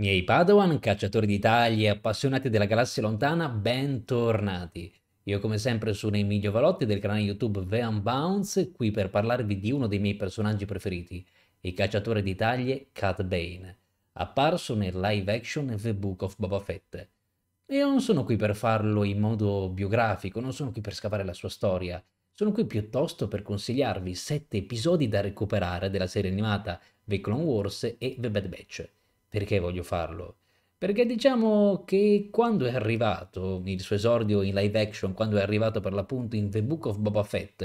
Miei Padawan, cacciatori di tagli e appassionati della galassia lontana, bentornati! Io come sempre sono Emilio Valotti del canale YouTube The Unbounce, qui per parlarvi di uno dei miei personaggi preferiti, il cacciatore di taglie Cat Bane, apparso nel live action The Book of Boba Fett. Io non sono qui per farlo in modo biografico, non sono qui per scavare la sua storia, sono qui piuttosto per consigliarvi sette episodi da recuperare della serie animata The Clone Wars e The Bad Batch perché voglio farlo? Perché diciamo che quando è arrivato il suo esordio in live action, quando è arrivato per l'appunto in The Book of Boba Fett,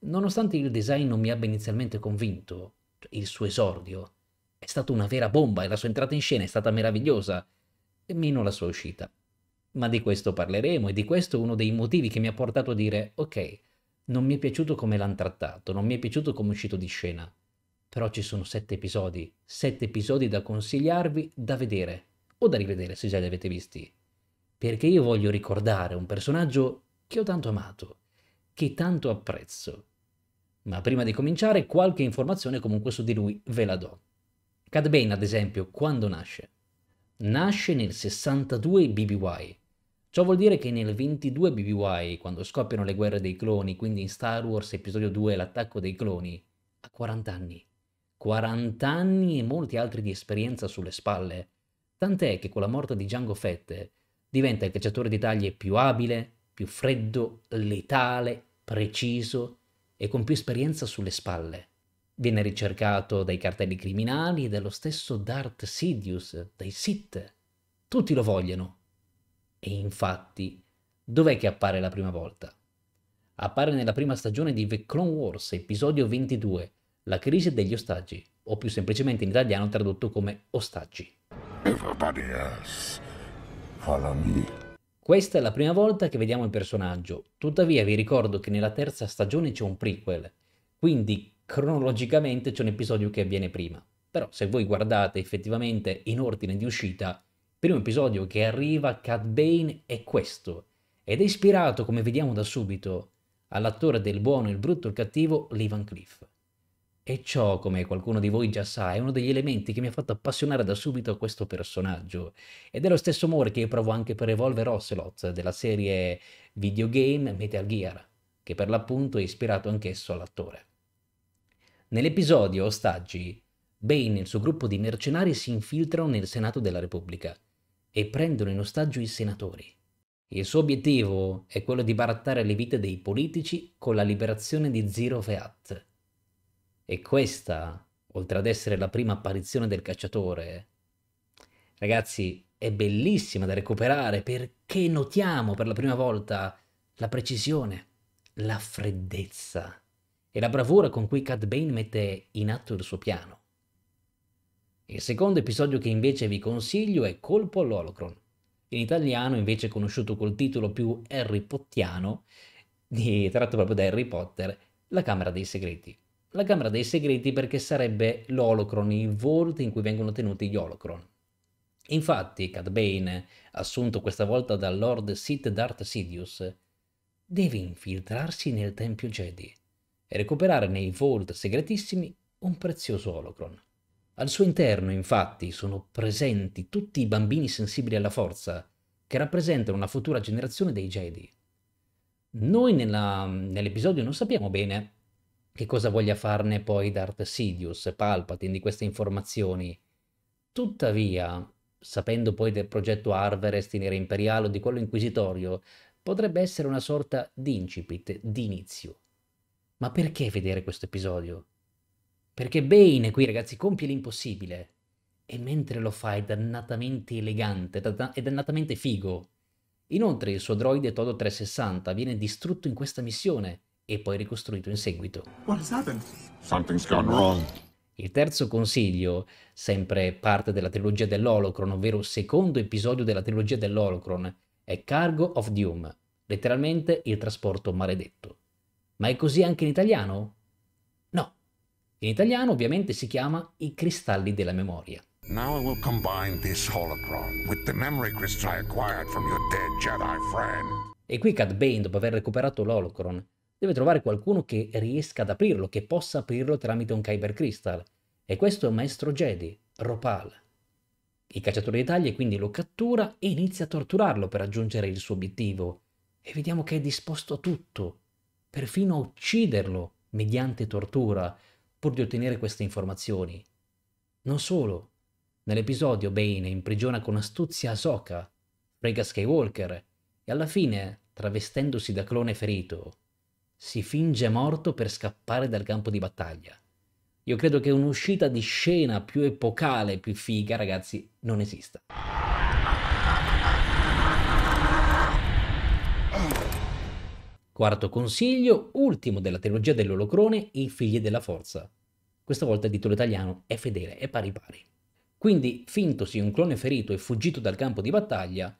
nonostante il design non mi abbia inizialmente convinto, cioè il suo esordio è stato una vera bomba e la sua entrata in scena è stata meravigliosa, e meno la sua uscita. Ma di questo parleremo e di questo è uno dei motivi che mi ha portato a dire ok, non mi è piaciuto come l'hanno trattato, non mi è piaciuto come è uscito di scena, però ci sono sette episodi, sette episodi da consigliarvi da vedere o da rivedere se già li avete visti. Perché io voglio ricordare un personaggio che ho tanto amato, che tanto apprezzo. Ma prima di cominciare qualche informazione comunque su di lui ve la do. Cad Bane, ad esempio, quando nasce? Nasce nel 62 BBY. Ciò vuol dire che nel 22 BBY, quando scoppiano le guerre dei cloni, quindi in Star Wars Episodio 2 l'attacco dei cloni, ha 40 anni. 40 anni e molti altri di esperienza sulle spalle, tant'è che con la morte di Django Fette diventa il cacciatore di taglie più abile, più freddo, letale, preciso e con più esperienza sulle spalle. Viene ricercato dai cartelli criminali e dallo stesso Darth Sidious, dai Sith. Tutti lo vogliono. E infatti, dov'è che appare la prima volta? Appare nella prima stagione di The Clone Wars, episodio 22, la crisi degli ostaggi, o più semplicemente in italiano tradotto come ostaggi. Else, me. Questa è la prima volta che vediamo il personaggio, tuttavia vi ricordo che nella terza stagione c'è un prequel, quindi cronologicamente c'è un episodio che avviene prima. Però se voi guardate effettivamente in ordine di uscita, il primo episodio che arriva Cat Bane è questo, ed è ispirato, come vediamo da subito, all'attore del buono, il brutto e il cattivo Lee Van Cliff. E ciò, come qualcuno di voi già sa, è uno degli elementi che mi ha fatto appassionare da subito a questo personaggio. Ed è lo stesso amore che io provo anche per Evolver Ocelot della serie videogame Metal Gear, che per l'appunto è ispirato anch'esso all'attore. Nell'episodio Ostaggi, Bane e il suo gruppo di mercenari si infiltrano nel Senato della Repubblica e prendono in ostaggio i senatori. Il suo obiettivo è quello di barattare le vite dei politici con la liberazione di Zero Feat, e questa, oltre ad essere la prima apparizione del cacciatore, ragazzi, è bellissima da recuperare perché notiamo per la prima volta la precisione, la freddezza e la bravura con cui Cad Bane mette in atto il suo piano. Il secondo episodio che invece vi consiglio è Colpo all'Holocron, in italiano invece conosciuto col titolo più Harry Pottiano, tratto proprio da Harry Potter, La Camera dei Segreti la Camera dei Segreti perché sarebbe l'Holocron, il vault in cui vengono tenuti gli Holocron. Infatti, Cad Bane, assunto questa volta dal Lord Sith Darth Sidious, deve infiltrarsi nel Tempio Jedi e recuperare nei vault segretissimi un prezioso holocron. Al suo interno, infatti, sono presenti tutti i bambini sensibili alla forza, che rappresentano una futura generazione dei Jedi. Noi nell'episodio non sappiamo bene che cosa voglia farne poi Darth Sidious, Palpatine, di queste informazioni. Tuttavia, sapendo poi del progetto Arverest in era imperiale o di quello inquisitorio, potrebbe essere una sorta di incipit, di inizio. Ma perché vedere questo episodio? Perché Bane qui, ragazzi, compie l'impossibile. E mentre lo fa è dannatamente elegante, è dannatamente figo. Inoltre il suo droide Todo 360 viene distrutto in questa missione, e poi ricostruito in seguito. Il terzo consiglio, sempre parte della trilogia dell'Holocron, ovvero secondo episodio della trilogia dell'Holocron, è Cargo of Doom, letteralmente il trasporto maledetto. Ma è così anche in italiano? No. In italiano ovviamente si chiama I cristalli della memoria. Now I will combine this holocron with the memory crystal I acquired from your dead Jedi friend. E qui Cad Bane, dopo aver recuperato l'holocron, deve trovare qualcuno che riesca ad aprirlo, che possa aprirlo tramite un Kyber Crystal. E questo è un maestro Jedi, Ropal. Il cacciatore di taglie quindi lo cattura e inizia a torturarlo per raggiungere il suo obiettivo. E vediamo che è disposto a tutto, perfino a ucciderlo mediante tortura, pur di ottenere queste informazioni. Non solo. Nell'episodio Bane imprigiona con astuzia Ahsoka, frega Skywalker e alla fine, travestendosi da clone ferito, si finge morto per scappare dal campo di battaglia. Io credo che un'uscita di scena più epocale, più figa, ragazzi, non esista. Quarto consiglio, ultimo della trilogia dell'Olocrone, I figli della forza. Questa volta il titolo italiano è fedele, è pari pari. Quindi, fintosi un clone ferito e fuggito dal campo di battaglia,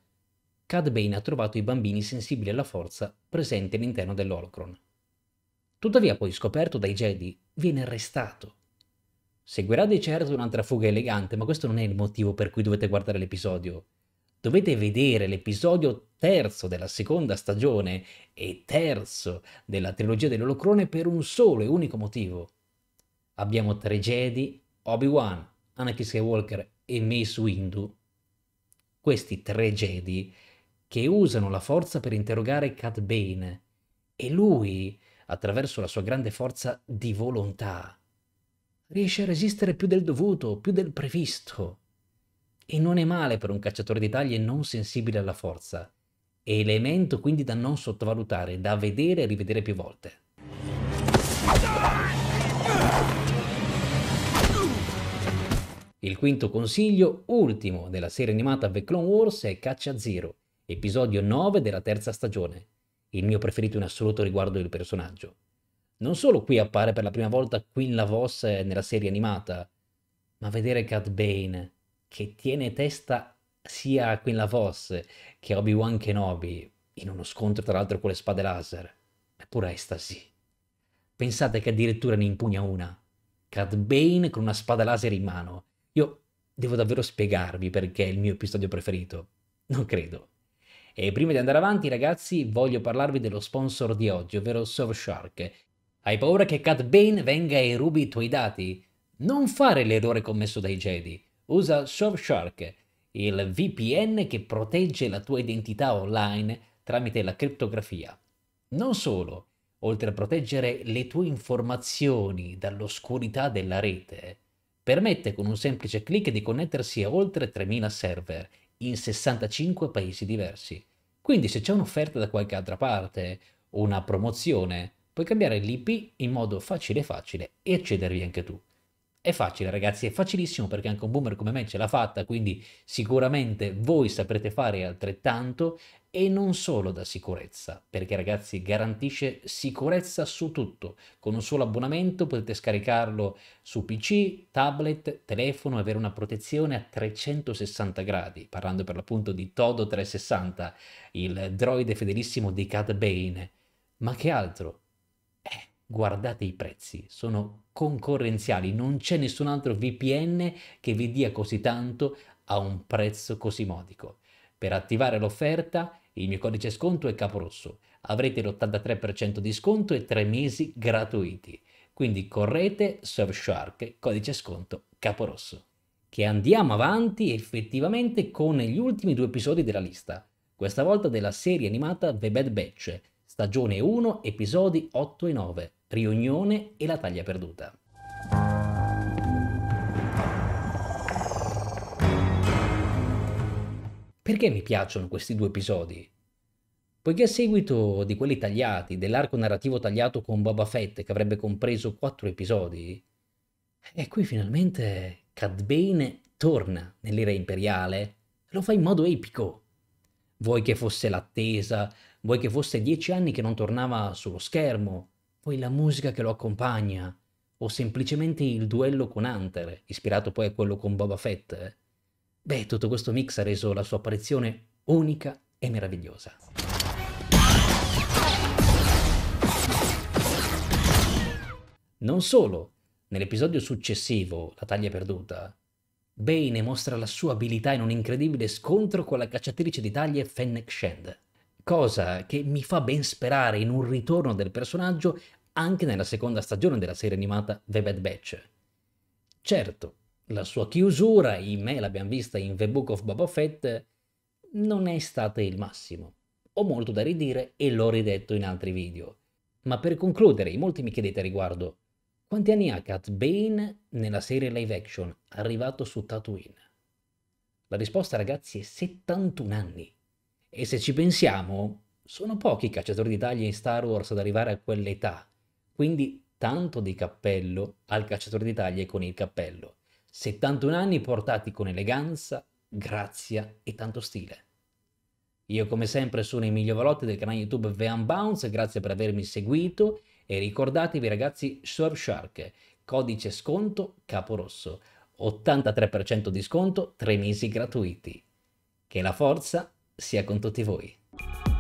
Cad Bane ha trovato i bambini sensibili alla forza presenti all'interno dell'Holocron. Tuttavia poi scoperto dai Jedi, viene arrestato. Seguirà di certo un'altra fuga elegante, ma questo non è il motivo per cui dovete guardare l'episodio. Dovete vedere l'episodio terzo della seconda stagione e terzo della trilogia dell'Olocrone per un solo e unico motivo. Abbiamo tre Jedi, Obi-Wan, Anakin Skywalker e Mace Windu. Questi tre Jedi che usano la forza per interrogare Cat Bane. E lui attraverso la sua grande forza di volontà, riesce a resistere più del dovuto, più del previsto. E non è male per un cacciatore di taglie non sensibile alla forza. Elemento quindi da non sottovalutare, da vedere e rivedere più volte. Il quinto consiglio, ultimo della serie animata The Clone Wars, è Caccia Zero, episodio 9 della terza stagione, il mio preferito in assoluto riguardo il personaggio. Non solo qui appare per la prima volta Queen Lavos eh, nella serie animata, ma vedere Cat Bane che tiene testa sia a Queen Lavos che a Obi-Wan Kenobi in uno scontro tra l'altro con le spade laser è pura estasi. Pensate che addirittura ne impugna una. Cat Bane con una spada laser in mano. Io devo davvero spiegarvi perché è il mio episodio preferito. Non credo. E prima di andare avanti ragazzi voglio parlarvi dello sponsor di oggi, ovvero Surfshark. Hai paura che Cat Bane venga e rubi i tuoi dati? Non fare l'errore commesso dai Jedi. Usa Surfshark, il VPN che protegge la tua identità online tramite la criptografia. Non solo, oltre a proteggere le tue informazioni dall'oscurità della rete, permette con un semplice clic di connettersi a oltre 3000 server in 65 paesi diversi. Quindi se c'è un'offerta da qualche altra parte una promozione, puoi cambiare l'IP in modo facile e facile e accedervi anche tu. È facile ragazzi, è facilissimo perché anche un boomer come me ce l'ha fatta, quindi sicuramente voi saprete fare altrettanto e non solo da sicurezza, perché ragazzi garantisce sicurezza su tutto. Con un solo abbonamento potete scaricarlo su PC, tablet, telefono e avere una protezione a 360 gradi, parlando per l'appunto di Todo 360, il droide fedelissimo di Cad Bane. Ma che altro? Eh, guardate i prezzi, sono concorrenziali, non c'è nessun altro VPN che vi dia così tanto a un prezzo così modico. Per attivare l'offerta il mio codice sconto è Caporosso, avrete l'83% di sconto e 3 mesi gratuiti. Quindi correte Surfshark, codice sconto Caporosso. Che andiamo avanti effettivamente con gli ultimi due episodi della lista, questa volta della serie animata The Bad Batch, stagione 1, episodi 8 e 9 riunione e la taglia perduta. Perché mi piacciono questi due episodi? Poiché a seguito di quelli tagliati, dell'arco narrativo tagliato con Boba Fett, che avrebbe compreso quattro episodi, e qui finalmente Cad Bane torna nell'era imperiale, lo fa in modo epico. Vuoi che fosse l'attesa, vuoi che fosse dieci anni che non tornava sullo schermo, poi la musica che lo accompagna, o semplicemente il duello con Hunter, ispirato poi a quello con Boba Fett. Eh, beh, tutto questo mix ha reso la sua apparizione unica e meravigliosa. Non solo, nell'episodio successivo, La taglia perduta, Bane mostra la sua abilità in un incredibile scontro con la cacciatrice di taglie Fennec Shand cosa che mi fa ben sperare in un ritorno del personaggio anche nella seconda stagione della serie animata The Bad Batch. Certo, la sua chiusura, in me l'abbiamo vista in The Book of Boba Fett, non è stata il massimo. Ho molto da ridire e l'ho ridetto in altri video. Ma per concludere, in molti mi chiedete a riguardo, quanti anni ha Cat Bane nella serie live action arrivato su Tatooine? La risposta ragazzi è 71 anni. E se ci pensiamo, sono pochi i cacciatori d'Italia in Star Wars ad arrivare a quell'età, quindi tanto di cappello al cacciatore d'Italia e con il cappello. 71 anni portati con eleganza, grazia e tanto stile. Io come sempre sono Emilio Valotti del canale YouTube The Unbounce, grazie per avermi seguito e ricordatevi ragazzi Surfshark, codice sconto caporosso, 83% di sconto, 3 mesi gratuiti. Che la forza sia con tutti voi.